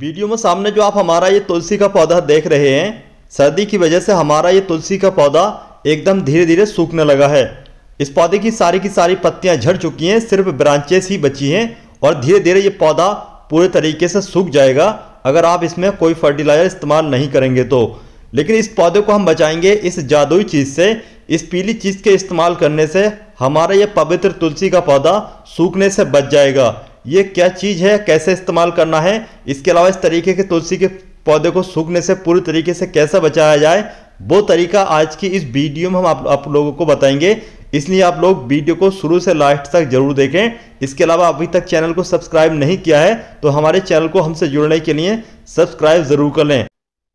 video में सामने जो आप हमारा ये तुलसी का पौधा देख रहे हैं सर्दी की वजह से हमारा ये तुलसी का पौधा एकदम धीरे धीरे सूखने लगा है इस पौधे की सारी की सारी पत्तियां झड़ चुकी हैं सिर्फ ब्रांचेस ही बची हैं और धीरे धीरे ये पौधा पूरे तरीके से सूख जाएगा अगर आप इसमें कोई फर्टिलाइज़र इस्तेमाल नहीं करेंगे तो लेकिन इस पौधे को हम बचाएंगे इस जादुई चीज़ से इस पीली चीज़ के इस्तेमाल करने से हमारा ये पवित्र तुलसी का पौधा सूखने से बच जाएगा ये क्या चीज़ है कैसे इस्तेमाल करना है इसके अलावा इस तरीके के तुलसी के पौधे को सूखने से पूरी तरीके से कैसे बचाया जाए वो तरीका आज की इस वीडियो में हम आप, आप लोगों को बताएंगे इसलिए आप लोग वीडियो को शुरू से लास्ट तक जरूर देखें इसके अलावा अभी तक चैनल को सब्सक्राइब नहीं किया है तो हमारे चैनल को हमसे जुड़ने के लिए सब्सक्राइब ज़रूर कर लें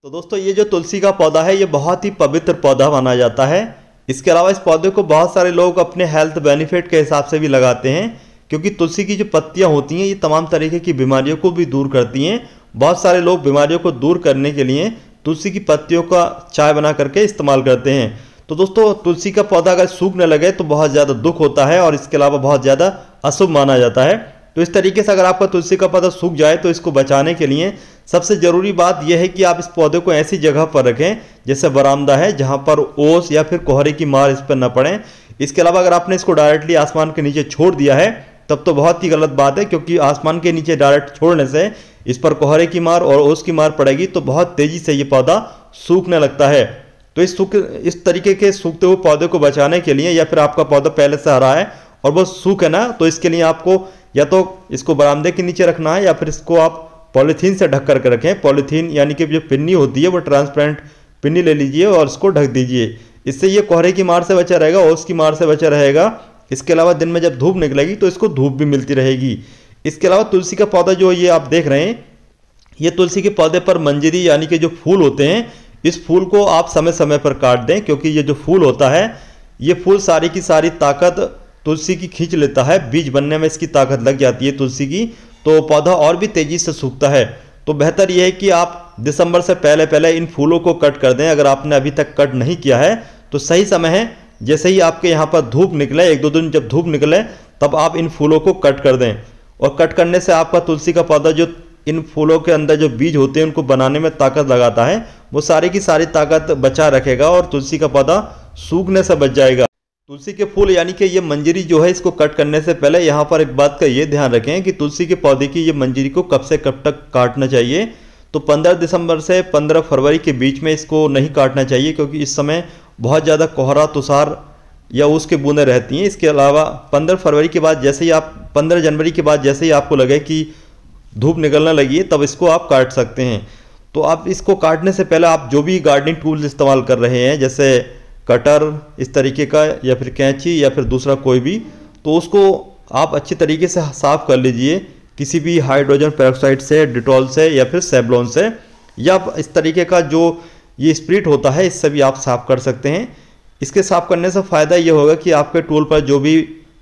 तो दोस्तों ये जो तुलसी का पौधा है ये बहुत ही पवित्र पौधा माना जाता है इसके अलावा इस पौधे को बहुत सारे लोग अपने हेल्थ बेनिफिट के हिसाब से भी लगाते हैं क्योंकि तुलसी की जो पत्तियाँ होती हैं ये तमाम तरीके की बीमारियों को भी दूर करती हैं बहुत सारे लोग बीमारियों को दूर करने के लिए तुलसी की पत्तियों का चाय बना करके इस्तेमाल करते हैं तो दोस्तों तुलसी का पौधा अगर सूखने लगे तो बहुत ज़्यादा दुख होता है और इसके अलावा बहुत ज़्यादा अशुभ माना जाता है तो इस तरीके से अगर आपका तुलसी का पौधा सूख जाए तो इसको बचाने के लिए सबसे ज़रूरी बात यह है कि आप इस पौधे को ऐसी जगह पर रखें जैसे बरामदा है जहाँ पर ओस या फिर कोहरे की मार इस पर न पड़े इसके अलावा अगर आपने इसको डायरेक्टली आसमान के नीचे छोड़ दिया है तब तो बहुत ही गलत बात है क्योंकि आसमान के नीचे डायरेक्ट छोड़ने से इस पर कोहरे की मार और ओस की मार पड़ेगी तो बहुत तेजी से ये पौधा सूखने लगता है तो इस सूख इस तरीके के सूखते हुए पौधे को बचाने के लिए या फिर आपका पौधा पहले से हरा है और वो सूख है ना तो इसके लिए आपको या तो इसको बरामदे के नीचे रखना है या फिर इसको आप पॉलीथीन से ढक करके रखें पॉलीथीन यानी कि जो पिन्नी होती है वो ट्रांसपेरेंट पिन्नी ले लीजिए और इसको ढक दीजिए इससे ये कोहरे की मार से बचा रहेगा ओस की मार से बचा रहेगा इसके अलावा दिन में जब धूप निकलेगी तो इसको धूप भी मिलती रहेगी इसके अलावा तुलसी का पौधा जो ये आप देख रहे हैं ये तुलसी के पौधे पर मंजरी यानी कि जो फूल होते हैं इस फूल को आप समय समय पर काट दें क्योंकि ये जो फूल होता है ये फूल सारी की सारी ताकत तुलसी की खींच लेता है बीज बनने में इसकी ताकत लग जाती है तुलसी की तो पौधा और भी तेज़ी से सूखता है तो बेहतर यह है कि आप दिसंबर से पहले पहले इन फूलों को कट कर दें अगर आपने अभी तक कट नहीं किया है तो सही समय है जैसे ही आपके यहाँ पर धूप निकले एक दो दिन जब धूप निकले तब आप इन फूलों को कट कर दें और कट करने से आपका तुलसी का पौधा जो इन फूलों के अंदर जो बीज होते हैं उनको बनाने में ताकत लगाता है वो सारी की सारी ताकत बचा रखेगा और तुलसी का पौधा सूखने से बच जाएगा तुलसी के फूल यानी कि ये मंजरी जो है इसको कट करने से पहले यहाँ पर एक बात का ये ध्यान रखें कि तुलसी के पौधे की ये मंजरी को कब से कब तक काटना चाहिए तो 15 दिसंबर से 15 फरवरी के बीच में इसको नहीं काटना चाहिए क्योंकि इस समय बहुत ज़्यादा कोहरा तुषार या उसके बूंदें रहती हैं इसके अलावा पंद्रह फरवरी के बाद जैसे ही आप पंद्रह जनवरी के बाद जैसे ही आपको लगे कि धूप निकलना लगी है तब इसको आप काट सकते हैं तो आप इसको काटने से पहले आप जो भी गार्डनिंग टूल्स इस्तेमाल कर रहे हैं जैसे कटर इस तरीके का या फिर कैंची या फिर दूसरा कोई भी तो उसको आप अच्छी तरीके से साफ़ कर लीजिए किसी भी हाइड्रोजन पेरोक्साइड से डिटॉल से या फिर सेबलॉन से या इस तरीके का जो ये स्प्रिट होता है इससे भी आप साफ़ कर सकते हैं इसके साफ़ करने से फ़ायदा ये होगा कि आपके टूल पर जो भी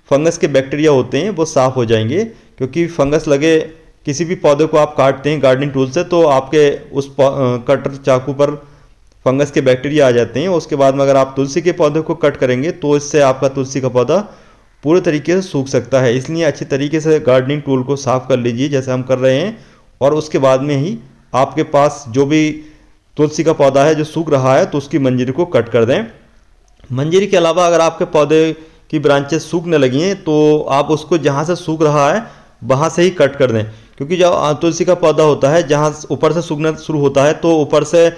फंगस के बैक्टीरिया होते हैं वो साफ़ हो जाएंगे क्योंकि फंगस लगे किसी भी पौधे को आप काटते हैं गार्डनिंग टूल से तो आपके उस कटर चाकू पर फंगस के बैक्टीरिया आ जाते हैं उसके बाद में अगर आप तुलसी के पौधे को कट करेंगे तो इससे आपका तुलसी का पौधा पूरे तरीके से सूख सकता है इसलिए अच्छे तरीके से गार्डनिंग टूल को साफ़ कर लीजिए जैसे हम कर रहे हैं और उसके बाद में ही आपके पास जो भी तुलसी का पौधा है जो सूख रहा है तो उसकी मंजरी को कट कर दें मंजरी के अलावा अगर आपके पौधे की ब्रांचेस सूखने लगी हैं तो आप उसको जहाँ से सूख रहा है वहाँ से ही कट कर दें क्योंकि जब तुलसी का पौधा होता है जहाँ ऊपर से सूखना शुरू होता है तो ऊपर से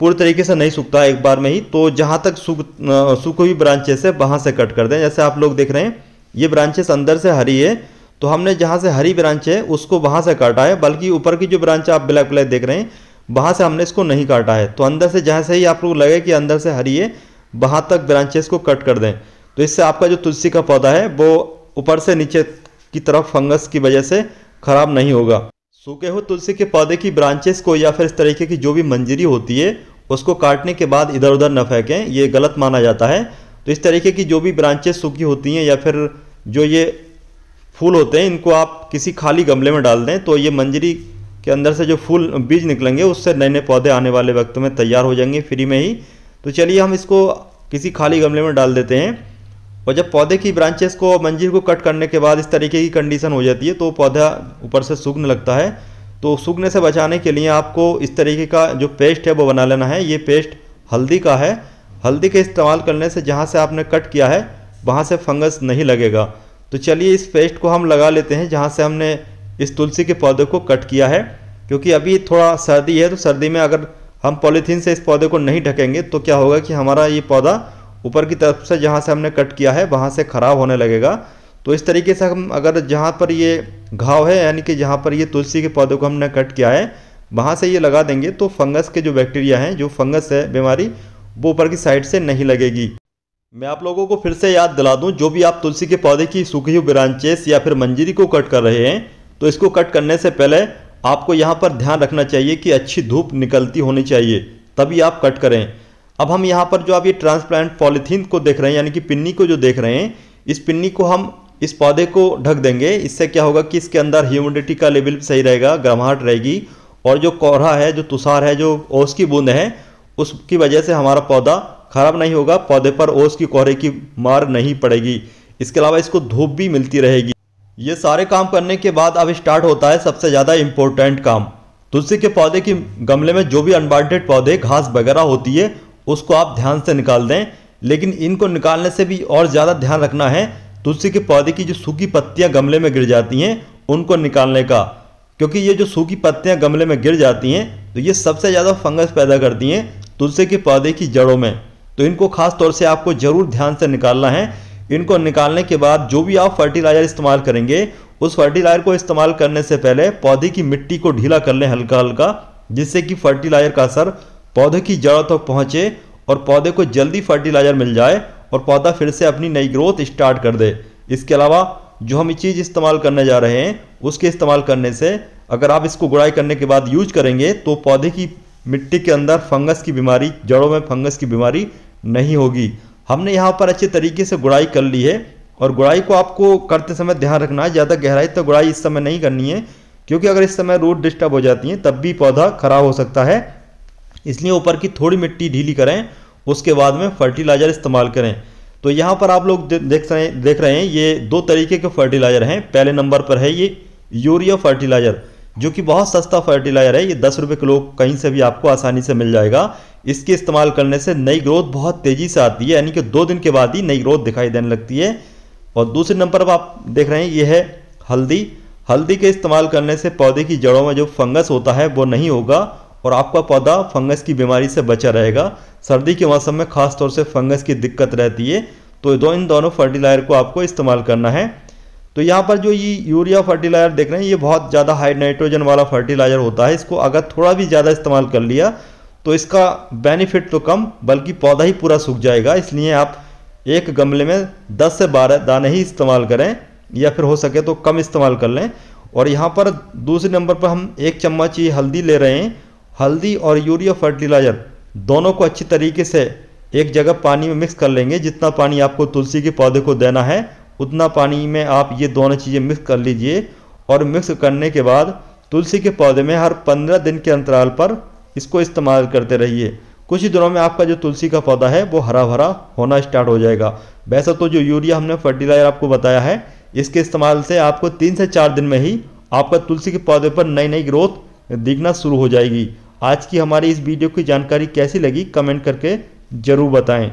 पूरे तरीके से नहीं सूखता एक बार में ही तो जहाँ तक सूख सूख हुई ब्रांचेस है वहाँ से कट कर दें जैसे आप लोग देख रहे हैं ये ब्रांचेस अंदर से हरी है तो हमने जहाँ से हरी ब्रांच है उसको वहाँ से काटा है बल्कि ऊपर की जो ब्रांच आप ब्लैक ब्लैक देख रहे हैं वहाँ से हमने इसको नहीं काटा है तो अंदर से जहाँ से ही आप लोग लगे कि अंदर से हरिए वहाँ तक ब्रांचेस को कट कर दें तो इससे आपका जो तुलसी का पौधा है वो ऊपर से नीचे की तरफ फंगस की वजह से खराब नहीं होगा सूखे हुए तुलसी के पौधे की ब्रांचेस को या फिर इस तरीके की जो भी मंजरी होती है उसको काटने के बाद इधर उधर न फेंकें ये गलत माना जाता है तो इस तरीके की जो भी ब्रांचेस सूखी होती हैं या फिर जो ये फूल होते हैं इनको आप किसी खाली गमले में डाल दें तो ये मंजरी के अंदर से जो फूल बीज निकलेंगे उससे नए नए पौधे आने वाले वक्त में तैयार हो जाएंगे फ्री में ही तो चलिए हम इसको किसी खाली गमले में डाल देते हैं और जब पौधे की ब्रांचेस को मंजिल को कट करने के बाद इस तरीके की कंडीशन हो जाती है तो पौधा ऊपर से सूखने लगता है तो सूखने से बचाने के लिए आपको इस तरीके का जो पेस्ट है वो बना लेना है ये पेस्ट हल्दी का है हल्दी के इस्तेमाल करने से जहाँ से आपने कट किया है वहाँ से फंगस नहीं लगेगा तो चलिए इस पेस्ट को हम लगा लेते हैं जहाँ से हमने इस तुलसी के पौधे को कट किया है क्योंकि अभी थोड़ा सर्दी है तो सर्दी में अगर हम पॉलीथीन से इस पौधे को नहीं ढकेंगे तो क्या होगा कि हमारा ये पौधा ऊपर की तरफ से जहाँ से हमने कट किया है वहाँ से ख़राब होने लगेगा तो इस तरीके से हम अगर जहाँ पर ये घाव है यानी कि जहाँ पर ये तुलसी के पौधे को हमने कट किया है वहाँ से ये लगा देंगे तो फंगस के जो बैक्टीरिया हैं जो फंगस है बीमारी वो ऊपर की साइड से नहीं लगेगी मैं आप लोगों को फिर से याद दिला दूँ जो भी आप तुलसी के पौधे की सूखी हुई ब्रांचेस या फिर मंजरी को कट कर रहे हैं तो इसको कट करने से पहले आपको यहाँ पर ध्यान रखना चाहिए कि अच्छी धूप निकलती होनी चाहिए तभी आप कट करें अब हम यहाँ पर जो आप ये ट्रांसप्लांट पॉलीथीन को देख रहे हैं यानी कि पिन्नी को जो देख रहे हैं इस पिन्नी को हम इस पौधे को ढक देंगे इससे क्या होगा कि इसके अंदर ह्यूमिडिटी का लेवल सही रहेगा गर्माहट रहेगी और जो कोहरा है जो तुषार है जो ओस की बूंद है उसकी वजह से हमारा पौधा खराब नहीं होगा पौधे पर ओस की कोहरे की मार नहीं पड़ेगी इसके अलावा इसको धूप भी मिलती रहेगी ये सारे काम करने के बाद अब स्टार्ट होता है सबसे ज़्यादा इम्पोर्टेंट काम तुलसी के पौधे की गमले में जो भी अनवांटेड पौधे घास वगैरह होती है उसको आप ध्यान से निकाल दें लेकिन इनको निकालने से भी और ज़्यादा ध्यान रखना है तुलसी के पौधे की जो सूखी पत्तियाँ गमले में गिर जाती हैं उनको निकालने का क्योंकि ये जो सूखी पत्तियाँ गमले में गिर जाती हैं तो ये सबसे ज़्यादा फंगस पैदा करती हैं तुलसी के पौधे की जड़ों में तो इनको खास तौर से आपको ज़रूर ध्यान से निकालना है इनको निकालने के बाद जो भी आप फर्टिलाइजर इस्तेमाल करेंगे उस फर्टिलाइजर को इस्तेमाल करने से पहले पौधे की मिट्टी को ढीला कर लें हल्का हल्का जिससे कि फर्टिलाइजर का असर पौधे की जड़ों तक पहुँचे और पौधे को जल्दी फर्टिलाइजर मिल जाए और पौधा फिर से अपनी नई ग्रोथ स्टार्ट कर दे इसके अलावा जो हम ये चीज़ इस्तेमाल करने जा रहे हैं उसके इस्तेमाल करने से अगर आप इसको गुड़ाई करने के बाद यूज करेंगे तो पौधे की मिट्टी के अंदर फंगस की बीमारी जड़ों में फंगस की बीमारी नहीं होगी हमने यहाँ पर अच्छे तरीके से गुड़ाई कर ली है और गुड़ाई को आपको करते समय ध्यान रखना है ज़्यादा गहराई तो गुड़ाई इस समय नहीं करनी है क्योंकि अगर इस समय रोड डिस्टर्ब हो जाती है तब भी पौधा खराब हो सकता है इसलिए ऊपर की थोड़ी मिट्टी ढीली करें उसके बाद में फर्टिलाइज़र इस्तेमाल करें तो यहाँ पर आप लोग देख रहे देख रहे हैं ये दो तरीके के फर्टिलाइज़र हैं पहले नंबर पर है ये यूरिया फर्टिलाइज़र जो कि बहुत सस्ता फर्टिलाइज़र है ये दस रुपये किलो कहीं से भी आपको आसानी से मिल जाएगा इसके इस्तेमाल करने से नई ग्रोथ बहुत तेज़ी से आती है यानी कि दो दिन के बाद ही नई ग्रोथ दिखाई देने लगती है और दूसरे नंबर पर आप देख रहे हैं ये है हल्दी हल्दी के इस्तेमाल करने से पौधे की जड़ों में जो फंगस होता है वो नहीं होगा और आपका पौधा फंगस की बीमारी से बचा रहेगा सर्दी के मौसम में खास तौर से फंगस की दिक्कत रहती है तो दो इन दोनों फर्टिलाइजर को आपको इस्तेमाल करना है तो यहाँ पर जो ये यूरिया फर्टिलाइजर देख रहे हैं ये बहुत ज़्यादा हाई नाइट्रोजन वाला फर्टिलाइजर होता है इसको अगर थोड़ा भी ज़्यादा इस्तेमाल कर लिया तो इसका बेनिफिट तो कम बल्कि पौधा ही पूरा सूख जाएगा इसलिए आप एक गमले में 10 से 12 दाने ही इस्तेमाल करें या फिर हो सके तो कम इस्तेमाल कर लें और यहाँ पर दूसरे नंबर पर हम एक चम्मच ही हल्दी ले रहे हैं हल्दी और यूरिया फर्टिलाइज़र दोनों को अच्छी तरीके से एक जगह पानी में मिक्स कर लेंगे जितना पानी आपको तुलसी के पौधे को देना है उतना पानी में आप ये दोनों चीज़ें मिक्स कर लीजिए और मिक्स करने के बाद तुलसी के पौधे में हर पंद्रह दिन के अंतराल पर इसको इस्तेमाल करते रहिए कुछ ही दिनों में आपका जो तुलसी का पौधा है वो हरा भरा होना स्टार्ट हो जाएगा वैसा तो जो यूरिया हमने फर्टिलाइजर आपको बताया है इसके इस्तेमाल से आपको तीन से चार दिन में ही आपका तुलसी के पौधे पर नई नई ग्रोथ दिखना शुरू हो जाएगी आज की हमारी इस वीडियो की जानकारी कैसी लगी कमेंट करके ज़रूर बताएं